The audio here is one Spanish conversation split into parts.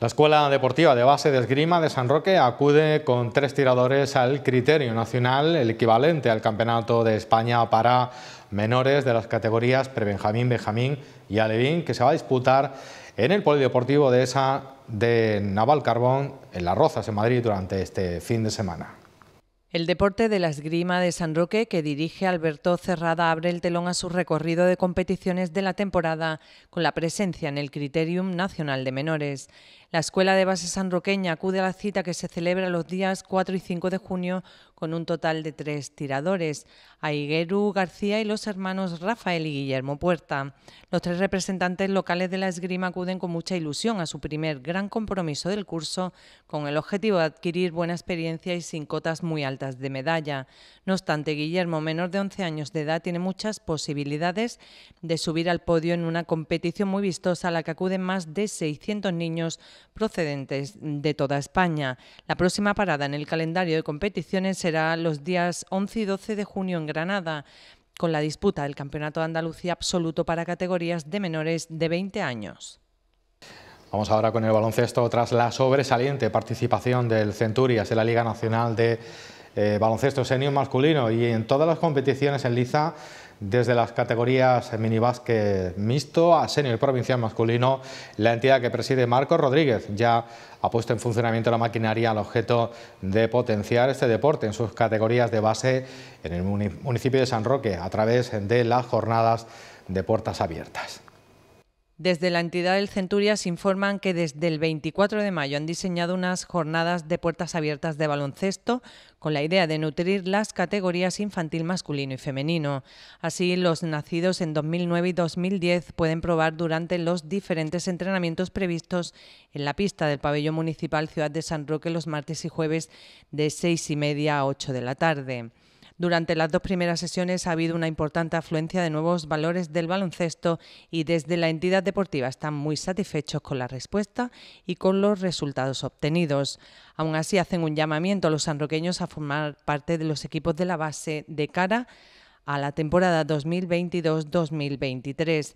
La Escuela Deportiva de Base de Esgrima de San Roque acude con tres tiradores al criterio nacional, el equivalente al Campeonato de España para menores de las categorías Prebenjamín, Benjamín y Alevín, que se va a disputar en el Polideportivo de esa de Naval Carbón en Las Rozas, en Madrid, durante este fin de semana. El deporte de la esgrima de San Roque, que dirige Alberto Cerrada, abre el telón a su recorrido de competiciones de la temporada con la presencia en el Criterium Nacional de Menores. La Escuela de Base Sanroqueña acude a la cita que se celebra los días 4 y 5 de junio con un total de tres tiradores, Aiguero García y los hermanos Rafael y Guillermo Puerta. Los tres representantes locales de la esgrima acuden con mucha ilusión a su primer gran compromiso del curso con el objetivo de adquirir buena experiencia y sin cotas muy altas de medalla. No obstante, Guillermo, menor de 11 años de edad, tiene muchas posibilidades de subir al podio en una competición muy vistosa a la que acuden más de 600 niños procedentes de toda España. La próxima parada en el calendario de competiciones será los días 11 y 12 de junio en Granada con la disputa del Campeonato de Andalucía absoluto para categorías de menores de 20 años. Vamos ahora con el baloncesto tras la sobresaliente participación del Centurias en la Liga Nacional de eh, Baloncesto Senior Masculino y en todas las competiciones en Liza desde las categorías minibásquet mixto a senior provincial masculino, la entidad que preside Marcos Rodríguez ya ha puesto en funcionamiento la maquinaria al objeto de potenciar este deporte en sus categorías de base en el municipio de San Roque a través de las jornadas de puertas abiertas. Desde la entidad del Centurias informan que desde el 24 de mayo han diseñado unas jornadas de puertas abiertas de baloncesto con la idea de nutrir las categorías infantil masculino y femenino. Así, los nacidos en 2009 y 2010 pueden probar durante los diferentes entrenamientos previstos en la pista del pabellón municipal Ciudad de San Roque los martes y jueves de seis y media a 8 de la tarde. Durante las dos primeras sesiones ha habido una importante afluencia de nuevos valores del baloncesto y desde la entidad deportiva están muy satisfechos con la respuesta y con los resultados obtenidos. Aún así hacen un llamamiento a los sanroqueños a formar parte de los equipos de la base de cara a la temporada 2022-2023.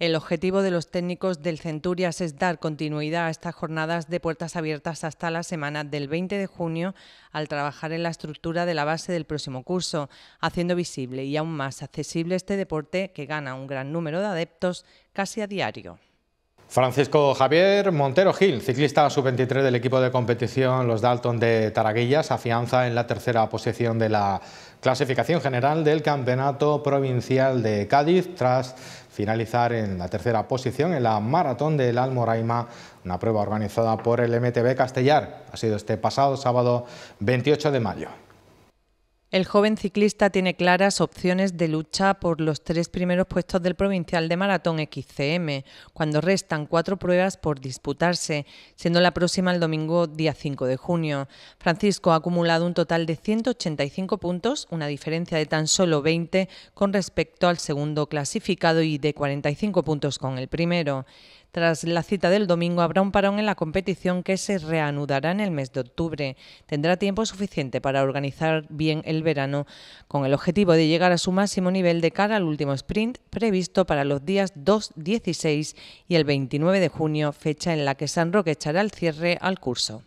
El objetivo de los técnicos del Centurias es dar continuidad a estas jornadas de puertas abiertas hasta la semana del 20 de junio al trabajar en la estructura de la base del próximo curso, haciendo visible y aún más accesible este deporte que gana un gran número de adeptos casi a diario. Francisco Javier Montero Gil, ciclista sub-23 del equipo de competición Los Dalton de Taraguillas, afianza en la tercera posición de la clasificación general del Campeonato Provincial de Cádiz tras finalizar en la tercera posición en la Maratón del Almoraima, una prueba organizada por el MTB Castellar. Ha sido este pasado sábado 28 de mayo. El joven ciclista tiene claras opciones de lucha por los tres primeros puestos del provincial de maratón XCM, cuando restan cuatro pruebas por disputarse, siendo la próxima el domingo día 5 de junio. Francisco ha acumulado un total de 185 puntos, una diferencia de tan solo 20 con respecto al segundo clasificado y de 45 puntos con el primero. Tras la cita del domingo habrá un parón en la competición que se reanudará en el mes de octubre. Tendrá tiempo suficiente para organizar bien el verano con el objetivo de llegar a su máximo nivel de cara al último sprint previsto para los días 2, 16 y el 29 de junio, fecha en la que San Roque echará el cierre al curso.